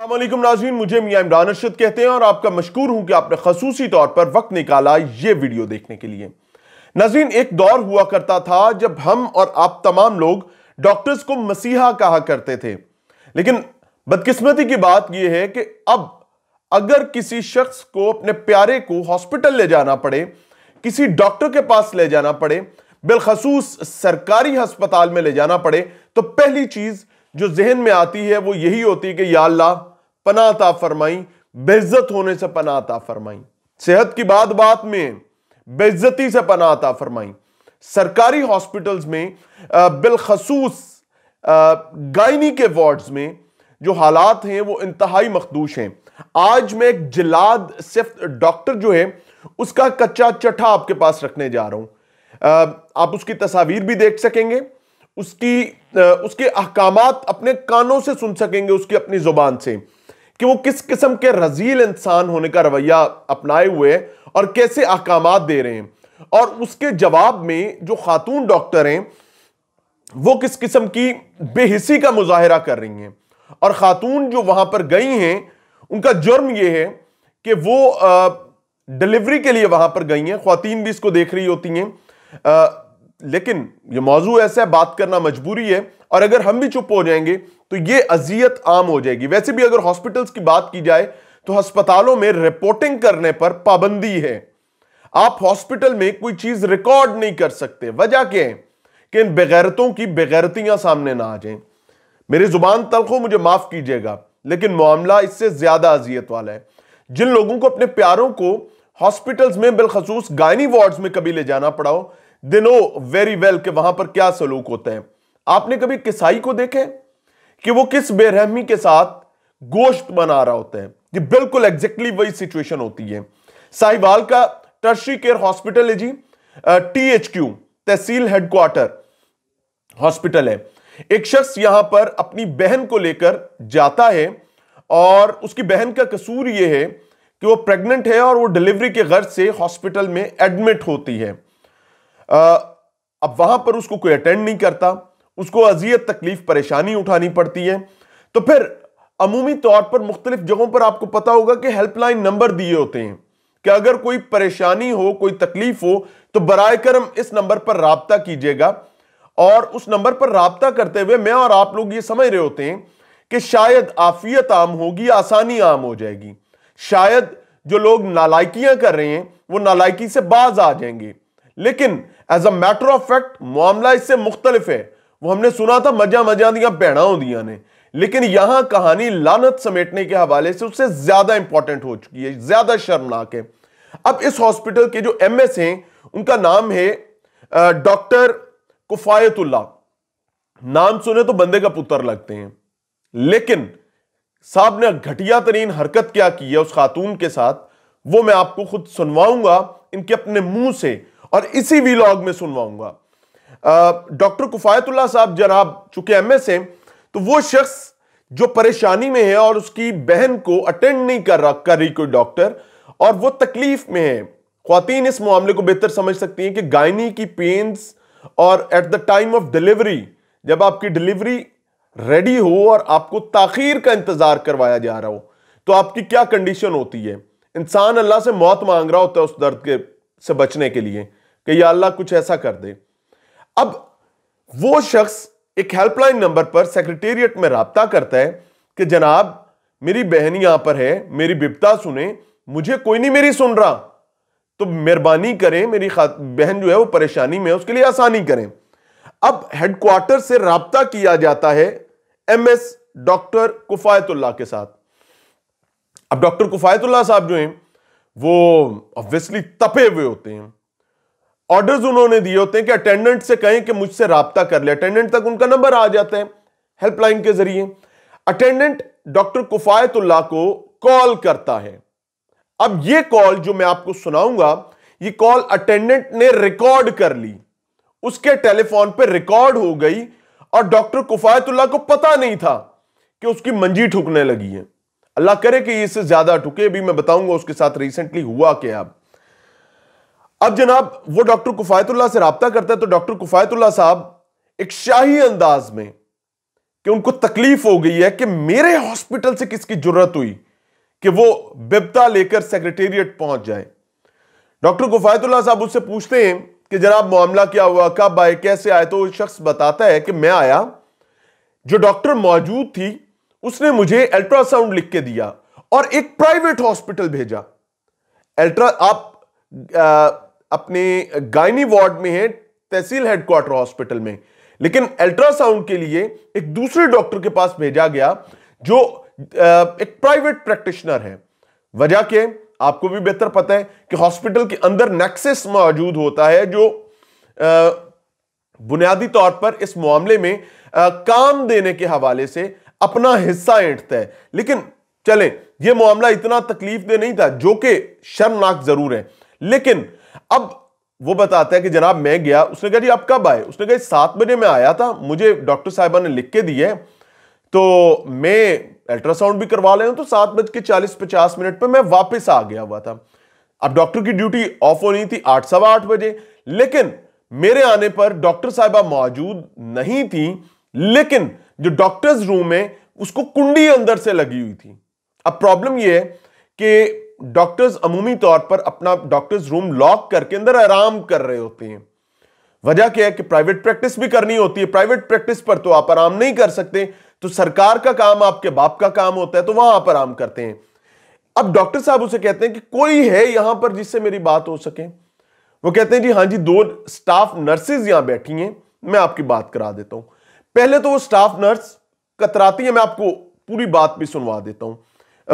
अल्लाम नाजीन मुझे मियाँ इमरान अरशद कहते हैं और आपका मशहूर हूँ कि आपने खसूसी तौर पर वक्त निकाला ये वीडियो देखने के लिए नाजीन एक दौर हुआ करता था जब हम और आप तमाम लोग डॉक्टर्स को मसीहा कहा करते थे लेकिन बदकिस्मती की बात यह है कि अब अगर किसी शख्स को अपने प्यारे को हॉस्पिटल ले जाना पड़े किसी डॉक्टर के पास ले जाना पड़े बिलखसूस सरकारी हस्पताल में ले जाना पड़े तो पहली चीज़ जो जहन में आती है वो यही होती है कि या अल्लाह पनाता फरमाई बेज्जत होने से पनाता फरमाई सेहत की बात बात में बेज्जती से पनाता फरमाई सरकारी हॉस्पिटल्स में बिलखसूस गायनी के वार्ड्स में जो हालात हैं वो इंतहाई मखदूश हैं आज मैं एक जलाद सिर्फ डॉक्टर जो है उसका कच्चा चटा आपके पास रखने जा रहा हूं आप उसकी तस्वीर भी देख सकेंगे उसकी उसके अहकाम अपने कानों से सुन सकेंगे उसकी अपनी जुबान से कि वो किस किस्म के रजील इंसान होने का रवैया अपनाए हुए हैं और कैसे अहकाम दे रहे हैं और उसके जवाब में जो खातून डॉक्टर हैं वो किस किस्म की बेहिसी का मुजाहरा कर रही हैं और खातून जो वहां पर गई हैं उनका जुर्म यह है कि वो डिलीवरी के लिए वहां पर गई हैं खातन भी इसको देख रही होती हैं लेकिन ये मौजू ऐसा है बात करना मजबूरी है और अगर हम भी चुप हो जाएंगे तो ये अजियत आम हो जाएगी वैसे भी अगर हॉस्पिटल्स की बात की जाए तो हस्पतालों में रिपोर्टिंग करने पर पाबंदी है आप हॉस्पिटल में कोई चीज रिकॉर्ड नहीं कर सकते वजह क्या है कि इन बेगैरतों की बेगैरतियां सामने ना आ जाए मेरी जुबान तलखो मुझे माफ कीजिएगा लेकिन मामला इससे ज्यादा अजियत वाला है जिन लोगों को अपने प्यारों को हॉस्पिटल्स में बिलखसूस गायनी वार्ड्स में कभी ले जाना पड़ा हो दे नो वेरी वेल के वहां पर क्या सलूक होते हैं आपने कभी किसाई को देखे कि वो किस बेरहमी के साथ गोश्त बना रहा होता है ये बिल्कुल एग्जैक्टली वही सिचुएशन होती है साहिवाल का टर्शी केयर हॉस्पिटल है जी टी एच क्यू तहसील हेडक्वार्टर हॉस्पिटल है एक शख्स यहां पर अपनी बहन को लेकर जाता है और उसकी बहन का कसूर यह है कि वो प्रेग्नेंट है और वो डिलीवरी के गर्ज से हॉस्पिटल में एडमिट होती है अब वहां पर उसको कोई अटेंड नहीं करता उसको अजियत तकलीफ परेशानी उठानी पड़ती है तो फिर अमूमी तौर पर मुख्तलिफ जगहों पर आपको पता होगा कि हेल्पलाइन नंबर दिए होते हैं कि अगर कोई परेशानी हो कोई तकलीफ हो तो बर करम इस नंबर पर रबता कीजिएगा और उस नंबर पर रबता करते हुए मैं और आप लोग ये समझ रहे होते हैं कि शायद आफियत आम होगी आसानी आम हो जाएगी शायद जो लोग नालायकियां कर रहे हैं वो नालायकी से बाज आ जाएंगे लेकिन as a matter of fact मामला इससे मुख्तलिफ है वो हमने सुना था मजा मजा दिया भैणा दिया ने लेकिन यहां कहानी लानत समेटने के हवाले से उससे ज्यादा इंपॉर्टेंट हो चुकी है ज्यादा शर्मनाक है अब इस हॉस्पिटल के जो एम एस हैं उनका नाम है डॉक्टर कुफायतुल्ला नाम सुने तो बंदे का पुत्र लगते हैं लेकिन साहब ने घटिया तरीन हरकत क्या की है उस खातून के साथ वो मैं आपको खुद सुनवाऊंगा इनके अपने मुंह से और इसी वीलॉग में सुनवाऊंगा डॉक्टर कुफायतुल्ला साहब जनाब चूंकि एम एस तो वो शख्स जो परेशानी में है और उसकी बहन को अटेंड नहीं कर रहा कर रही कोई डॉक्टर और वो तकलीफ में है खातन इस मामले को बेहतर समझ सकती हैं कि गायनी की पेंस और at the time of delivery जब आपकी डिलीवरी रेडी हो और आपको ताखीर का इंतज़ार करवाया जा रहा हो तो आपकी क्या कंडीशन होती है इंसान अल्लाह से मौत मांग रहा होता है उस दर्द के से बचने के लिए कि या अल्लाह कुछ ऐसा कर दे अब वो शख्स एक हेल्पलाइन नंबर पर सेक्रेटेरिएट में रबता करता है कि जनाब मेरी बहन यहां पर है मेरी बिपता सुने मुझे कोई नहीं मेरी सुन रहा तो मेहरबानी करें मेरी बहन जो है वो परेशानी में उसके लिए आसानी करें अब हेडक्वार्टर से रबता किया जाता है एम एस डॉक्टर कुफायतुल्ला के साथ अब डॉक्टर कुफायतुल्ला साहब जो हैं वो ऑब्वियसली तपे हुए होते हैं ऑर्डर्स उन्होंने दिए होते हैं कि अटेंडेंट से कहें कि मुझसे रबता कर ले अटेंडेंट तक उनका नंबर आ जाता है हेल्पलाइन के जरिए अटेंडेंट डॉक्टर कुफायतुल्ला को कॉल करता है अब ये कॉल जो मैं आपको सुनाऊंगा ये कॉल अटेंडेंट ने रिकॉर्ड कर ली उसके टेलीफोन पर रिकॉर्ड हो गई और डॉक्टर कुफायतुल्ला को पता नहीं था कि उसकी मंजी ठुकने लगी है अल्लाह करे कि इससे ज्यादा ठुके अभी मैं बताऊंगा उसके साथ रिसेंटली हुआ क्या अब अब जनाब वो डॉक्टर कुफायतुल्ला से रबता करता है तो डॉक्टर कुफायतुल्ला साहब एक शाही अंदाज में कि उनको तकलीफ हो गई है कि मेरे हॉस्पिटल से किसकी जरूरत हुई कि वो बिपता लेकर सेक्रेटेरिएट पहुंच जाए डॉक्टर गुफायतुल्ला साहब उससे पूछते हैं कि जनाब मामला क्या हुआ कब आए कैसे आए तो शख्स बताता है कि मैं आया जो डॉक्टर मौजूद थी उसने मुझे अल्ट्रासाउंड लिख के दिया और एक प्राइवेट हॉस्पिटल भेजा अल्ट्रा आप आ, अपने गायनी वार्ड में है तहसील हेडक्वार्टर हॉस्पिटल में लेकिन अल्ट्रासाउंड के लिए एक दूसरे डॉक्टर के पास भेजा गया जो एक प्राइवेट प्रैक्टिशनर है वजह के आपको भी बेहतर पता है कि हॉस्पिटल के अंदर नेक्सेस मौजूद होता है जो बुनियादी तौर पर इस मामले में काम देने के हवाले से अपना हिस्सा ऐंठता है लेकिन चलें यह मामला इतना तकलीफ दे नहीं था जो कि शर्मनाक जरूर है लेकिन अब वो बताता है कि जनाब मैं गया उसने कहा जी आप कब आए उसने कहा सात बजे मैं आया था मुझे डॉक्टर साहिबा ने लिख के दिए तो मैं अल्ट्रासाउंड भी करवा लें तो सात बज के चालीस पचास मिनट पर मैं वापस आ गया हुआ था अब डॉक्टर की ड्यूटी ऑफ होनी थी आठ सवा आठ बजे लेकिन मेरे आने पर डॉक्टर साहबा मौजूद नहीं थी लेकिन जो डॉक्टर्स रूम है उसको कुंडी अंदर से लगी हुई थी अब प्रॉब्लम यह है कि डॉक्टर्स अमूमी तौर पर अपना डॉक्टर्स रूम लॉक करके अंदर आराम कर रहे होते हैं वजह क्या है कि प्राइवेट प्रैक्टिस भी करनी होती है प्राइवेट प्रैक्टिस पर तो आप आराम नहीं कर सकते तो सरकार का काम आपके बाप का काम होता है तो वहां आप आराम करते हैं अब डॉक्टर साहब उसे कहते हैं कि कोई है यहां पर जिससे मेरी बात हो सके वो कहते हैं जी हाँ जी दो स्टाफ नर्सेज यहां बैठी हैं मैं आपकी बात करा देता हूं पहले तो वो स्टाफ नर्स कतराती है मैं आपको पूरी बात भी सुनवा देता हूं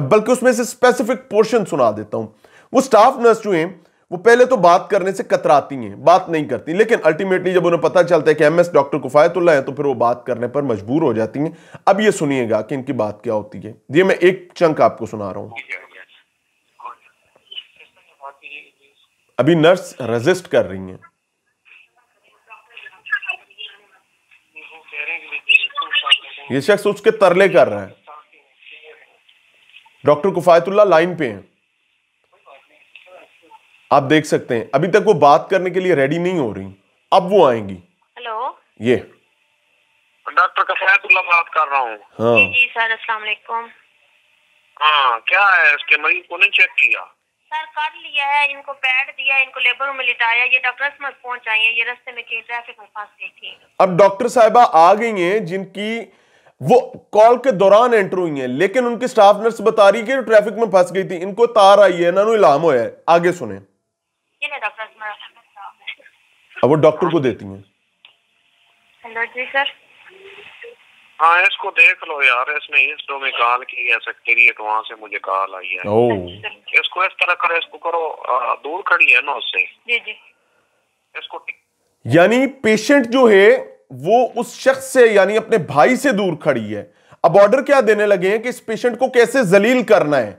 बल्कि उसमें से स्पेसिफिक पोर्शन सुना देता हूं वो स्टाफ नर्स जो हैं वो पहले तो बात करने से कतराती हैं बात नहीं करती लेकिन अल्टीमेटली जब उन्हें पता चलता है कि एमएस डॉक्टर कुफायतुल्ला है तो फिर वो बात करने पर मजबूर हो जाती हैं अब ये सुनिएगा कि इनकी बात क्या होती है ये मैं एक चंक आपको सुना रहा हूं अभी नर्स रेजिस्ट कर रही हैं ये शख्स उसके तरले कर रहा है डॉक्टर कुफायतुल्ला लाइन पे हैं आप देख सकते हैं अभी तक वो बात करने के लिए रेडी नहीं हो रही अब वो आएंगी हेलो ये डॉक्टर कुफायतुल्ला बात कर रहा हूँ हाँ जी जी सर अस्सलाम वालेकुम हाँ क्या है इसके मरीज को नहीं चेक किया सर कर लिया है इनको पैड दिया इनको लेबर में लिटाया ये डॉक्टर समझ पहुंचाई है ये रस्ते में ट्रैफिक में फंस गई थी अब डॉक्टर साहिबा आ गई हैं जिनकी वो कॉल के दौरान एंटर हुई हैं लेकिन उनकी स्टाफ नर्स बता रही है कि ट्रैफिक में फंस गई थी इनको तार आई है इन्होंने इलाम होया है आगे सुने अब वो डॉक्टर को देती है हाँ इसको देख लो यार इसने इंस्टो में कॉल की है वहाँ से मुझे आई है इसको इस तरह करो इसको करो दूर खड़ी है ना उससे जी जी इसको यानी पेशेंट जो है वो उस शख्स से यानी अपने भाई से दूर खड़ी है अब ऑर्डर क्या देने लगे हैं कि इस पेशेंट को कैसे जलील करना है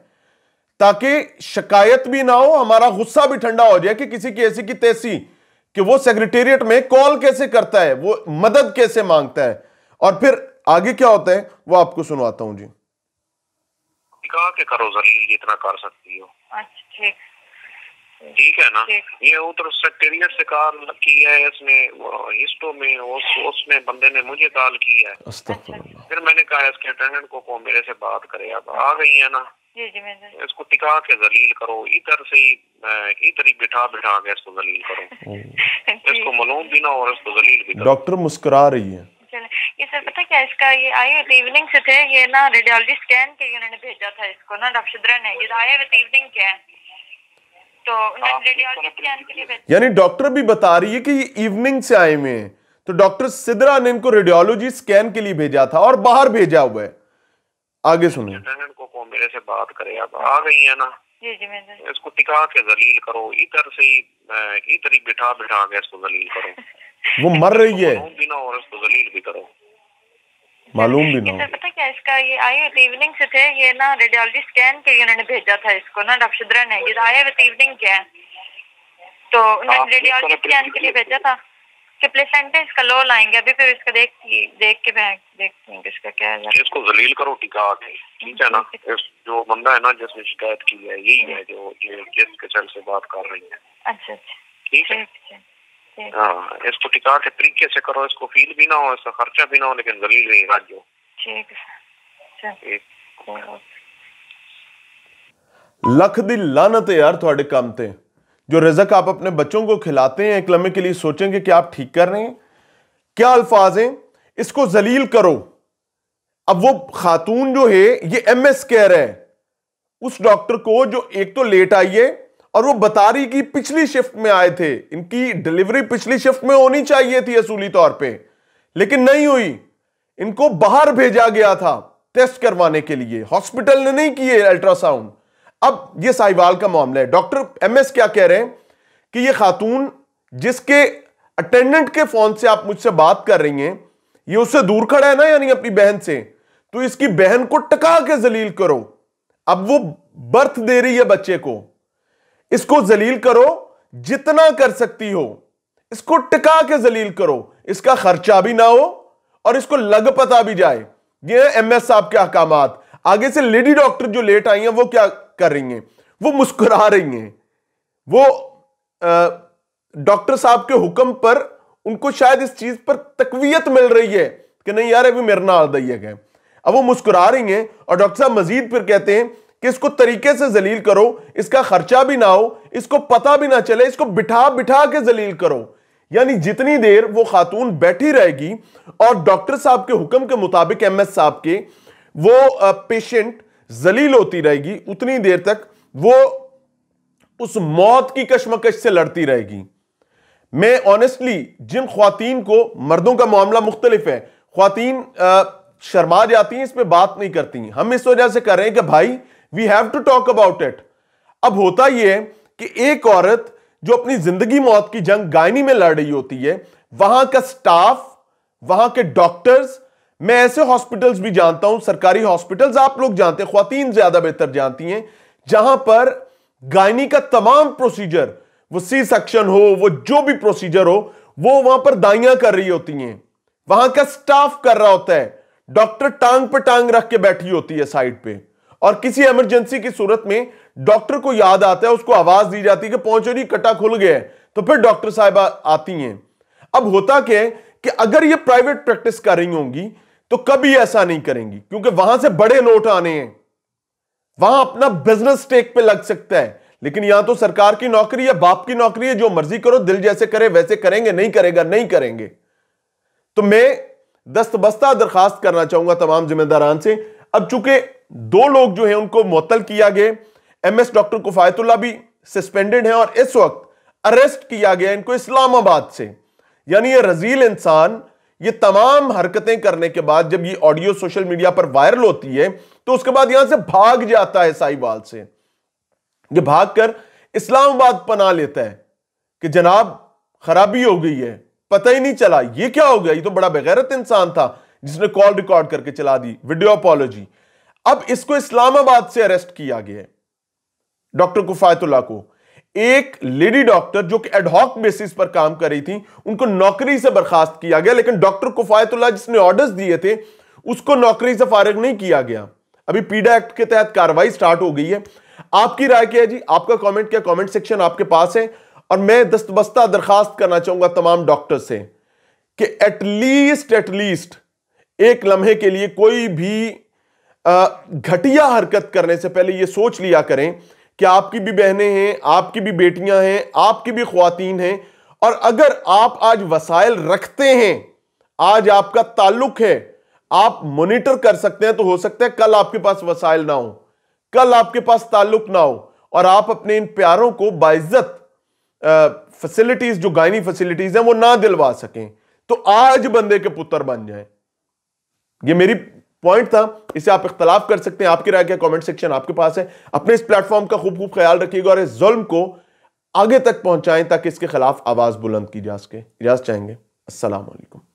ताकि शिकायत भी ना हो हमारा गुस्सा भी ठंडा हो जाए कि किसी की ऐसी की तैसी कि वो सेक्रेटेरिएट में कॉल कैसे करता है वो मदद कैसे मांगता है और फिर आगे क्या होता है वो आपको सुनवाता हूँ जी कहा करो जलील जितना कर सकती हो अच्छा ठीक है ना ये उधर सेक्रेटरियट से कॉल की है इसने हिस्टो में उस उसने बंदे ने मुझे कॉल की है फिर मैंने कहा इसके अटेंडेंट को को मेरे से बात करे अब आ गई है ना जी जी इसको टिका के जलील करो इधर से ही इधर ही बिठा बिठा के इसको जलील करो इसको मलूम भी ना और इसको जलील भी डॉक्टर मुस्कुरा रही है ये सर पता क्या इसका ये आए हुए इवनिंग से थे ये ना रेडियोलॉजी स्कैन के उन्होंने भेजा था इसको ना डॉक्टर ने ये आए हुए इवनिंग के हैं तो यानी डॉक्टर भी बता रही है कि ये इवनिंग से आए हुए हैं तो डॉक्टर सिद्रा ने इनको रेडियोलॉजी स्कैन के लिए भेजा था और बाहर भेजा हुआ है आगे सुनो तो को मेरे से बात करे अब आ गई है ना जी जी तो- इसको टिका के जलील करो इधर से ही इधर ही बिठा बिठा के इसको जलील करो वो मर रही है मालूम भी ना और इसको जलील भी करो मालूम भी ना क्या इसका ये आए हुए इवनिंग से थे ये ना रेडियोलॉजी स्कैन के उन्होंने भेजा था इसको ना डॉक्टर ने ये तो आए हुए इवनिंग के हैं तो उन्होंने रेडियोलॉजी स्कैन के लिए भेजा था कि प्लेसेंटा इसका लो लाएंगे अभी फिर इसका देख देख के मैं देखूंगी इसका क्या है इसको जलील करो टीका के ठीक है ना जो बंदा है ना जिसने शिकायत की है यही है जो ये केस के चल से बात कर रही है अच्छा अच्छा ठीक है हाँ इसको टिका के तरीके से करो इसको फील भी ना हो इसका खर्चा भी ना हो लेकिन जलील नहीं राज्यों लख ਇੱਕ ਮਿੰਟ। है यार थोड़े काम ਤੇ जो रिजक आप अपने बच्चों को खिलाते हैं एक लम्हे के लिए सोचेंगे कि आप ठीक कर रहे हैं क्या अल्फाज हैं इसको जलील करो अब वो खातून जो है ये एम एस केयर है उस डॉक्टर को जो एक तो लेट आई है और वो बता रही कि पिछली शिफ्ट में आए थे इनकी डिलीवरी पिछली शिफ्ट में होनी चाहिए थी असूली तौर पे लेकिन नहीं हुई इनको बाहर भेजा गया था टेस्ट करवाने के लिए हॉस्पिटल ने नहीं किए अल्ट्रासाउंड अब ये साहिवाल का मामला है डॉक्टर एमएस क्या कह रहे हैं कि ये खातून जिसके अटेंडेंट के फोन से आप मुझसे बात कर रही हैं ये उससे दूर खड़ा है ना यानी अपनी बहन से तो इसकी बहन को टका के जलील करो अब वो बर्थ दे रही है बच्चे को इसको जलील करो जितना कर सकती हो इसको टका के जलील करो इसका खर्चा भी ना हो और इसको लग पता भी जाए ये एम एस साहब के अहकाम आगे से लेडी डॉक्टर जो लेट आई हैं वो क्या कर रही हैं वो मुस्कुरा रही हैं वो डॉक्टर साहब के हुक्म पर उनको शायद इस चीज पर तकवीयत मिल रही है कि नहीं यार अभी मेरे नाल दैयक है अब वो मुस्कुरा रही हैं और डॉक्टर साहब मजीद फिर कहते हैं कि इसको तरीके से जलील करो इसका खर्चा भी ना हो इसको पता भी ना चले इसको बिठा बिठा के जलील करो यानी जितनी देर वो खातून बैठी रहेगी और डॉक्टर साहब के हुक्म के मुताबिक एम एस साहब के वो पेशेंट जलील होती रहेगी उतनी देर तक वो उस मौत की कशमकश से लड़ती रहेगी मैं ऑनेस्टली जिन खातन को मर्दों का मामला मुख्तलिफ है खातन शर्मा जाती हैं इस पर बात नहीं करती हम इस वजह से कर रहे हैं कि भाई we have to talk about it अब होता यह है कि एक औरत जो अपनी जिंदगी मौत की जंग गायनी में लड़ रही होती है वहां का स्टाफ वहां के डॉक्टर्स मैं ऐसे हॉस्पिटल्स भी जानता हूं सरकारी हॉस्पिटल्स आप लोग जानते हैं खातन ज्यादा बेहतर जानती हैं जहां पर गायनी का तमाम प्रोसीजर वो सी सेक्शन हो वो जो भी प्रोसीजर हो वो वहां पर दाइयां कर रही होती हैं वहां का स्टाफ कर रहा होता है डॉक्टर टांग पर टांग रख के बैठी होती है साइड पे और किसी इमरजेंसी की सूरत में डॉक्टर को याद आता है उसको आवाज दी जाती है कि पहुंचो नहीं कटा खुल गया तो फिर डॉक्टर साहब आती हैं अब होता क्या है कि अगर ये प्राइवेट प्रैक्टिस कर रही होंगी तो कभी ऐसा नहीं करेंगी क्योंकि वहां से बड़े नोट आने हैं वहां अपना बिजनेस टेक पे लग सकता है लेकिन यहां तो सरकार की नौकरी है बाप की नौकरी है जो मर्जी करो दिल जैसे करे वैसे करेंगे नहीं करेगा नहीं करेंगे तो मैं दस्तबस्ता दरखास्त करना चाहूंगा तमाम जिम्मेदारान से अब चूंकि दो लोग जो है उनको मुतल किया गया एम एस डॉक्टर कुफायतुल्ला भी सस्पेंडेड हैं और इस वक्त अरेस्ट किया गया इनको इस्लामाबाद से यानी ये रजील इंसान ये तमाम हरकतें करने के बाद जब ये ऑडियो सोशल मीडिया पर वायरल होती है तो उसके बाद यहां से भाग जाता है साहिबाल से ये भागकर इस्लामाबाद पना लेता है कि जनाब खराबी हो गई है पता ही नहीं चला ये क्या हो गया ये तो बड़ा बेगैरत इंसान था जिसने कॉल रिकॉर्ड करके चला दी वीडियो अपॉलोजी अब इसको इस्लामाबाद से अरेस्ट किया गया है डॉक्टर कुफायतुल्ला को एक लेडी डॉक्टर जो कि एडहॉक बेसिस पर काम कर रही थी उनको नौकरी से बर्खास्त किया गया लेकिन डॉक्टर कुफायतुल्ला जिसने ऑर्डर्स दिए थे उसको नौकरी से फारग नहीं किया गया अभी पीडा एक्ट के तहत कार्रवाई स्टार्ट हो गई है आपकी राय क्या है जी आपका कमेंट क्या कमेंट सेक्शन आपके पास है और मैं दस्तबस्ता दरखास्त करना चाहूंगा तमाम डॉक्टर से कि एटलीस्ट एटलीस्ट एक लम्हे के लिए कोई भी घटिया हरकत करने से पहले यह सोच लिया करें कि आपकी भी बहनें हैं आपकी भी बेटियां हैं आपकी भी खुवान हैं और अगर आप आज वसाइल रखते हैं आज आपका ताल्लुक है आप मॉनिटर कर सकते हैं तो हो सकता है कल आपके पास वसाइल ना हो कल आपके पास ताल्लुक ना हो और आप अपने इन प्यारों को बाइज्जत फैसिलिटीज जो गायनी फैसिलिटीज हैं वो ना दिलवा सकें तो आज बंदे के पुत्र बन जाए ये मेरी पॉइंट था इसे आप इख्तलाफ कर सकते हैं आपकी राय क्या कमेंट सेक्शन आपके पास है अपने इस प्लेटफॉर्म का खूब खूब ख्याल रखिएगा और इस जुल्म को आगे तक पहुंचाएं ताकि इसके खिलाफ आवाज़ बुलंद की जा सके इजाज़ चाहेंगे असलकम